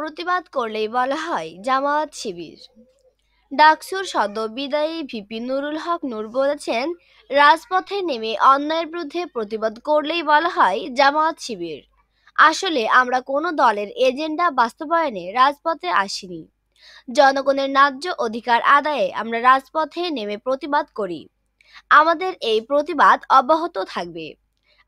প্রতিবাদ করলেই বলা হয় জামায়াত শিবির ডাকসুর সদ বিদায়ী ভিপি নুরুল হক নূর বলেছেন রাজপথে নেমে অন্যায়ের বিরুদ্ধে প্রতিবাদ করলেই বলা হয় জামায়াত শিবির আসলে আমরা কোনো দলের এজেন্ডা বাস্তবায়নে রাজপথে আসিনি জনগণের ন্যায্য অধিকার আদায়ে আমরা রাজপথে নেমে প্রতিবাদ করি আমাদের এই প্রতিবাদ অব্যাহত থাকবে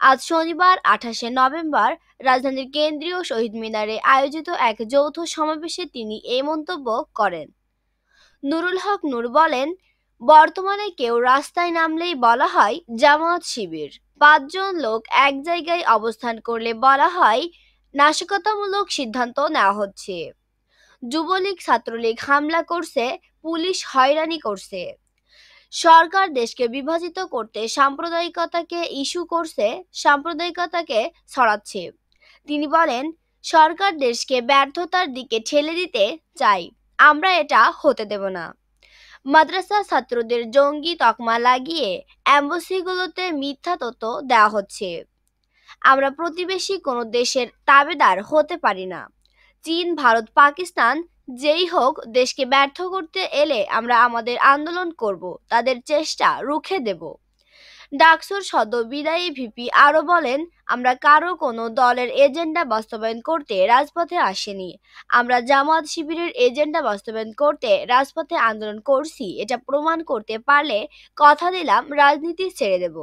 আজ শনিবার আঠাশে নভেম্বর রাজধানীর কেন্দ্রীয় শহীদ মিনারে আয়োজিত এক যৌথ সমাবেশে তিনি এই মন্তব্য করেন নুরুল হক নূর বলেন বর্তমানে কেউ রাস্তায় নামলেই বলা হয় জামাত শিবির পাঁচজন লোক এক জায়গায় অবস্থান করলে বলা হয় নাশকতামূলক সিদ্ধান্ত নেওয়া হচ্ছে যুবলীগ ছাত্রলীগ হামলা করছে পুলিশ হয়রানি করছে সরকার দেশকে বিভাজিত করতে সাম্প্রদায়িকতাকে ইস্যু করছে সাম্প্রদায়িকতাকে ছড়াচ্ছে তিনি বলেন সরকার দেশকে ব্যর্থতার দিকে ঠেলে দিতে চাই আমরা এটা হতে দেব না মাদ্রাসা ছাত্রদের জঙ্গি তকমা লাগিয়ে অ্যাম্বাসিগুলোতে মিথ্যা তথ্য দেওয়া হচ্ছে আমরা প্রতিবেশী কোনো দেশের তাবেদার হতে পারি না চীন ভারত পাকিস্তান যেই হোক দেশকে ব্যর্থ করতে এলে আমরা আমাদের আন্দোলন করব তাদের চেষ্টা রুখে দেব ডাকসুর সদ্য বিদায়ী ভিপি আরও বলেন আমরা কারো কোনো দলের এজেন্ডা বাস্তবায়ন করতে রাজপথে আসেনি আমরা জামাত শিবিরের এজেন্ডা বাস্তবায়ন করতে রাজপথে আন্দোলন করছি এটা প্রমাণ করতে পারলে কথা দিলাম রাজনীতি ছেড়ে দেব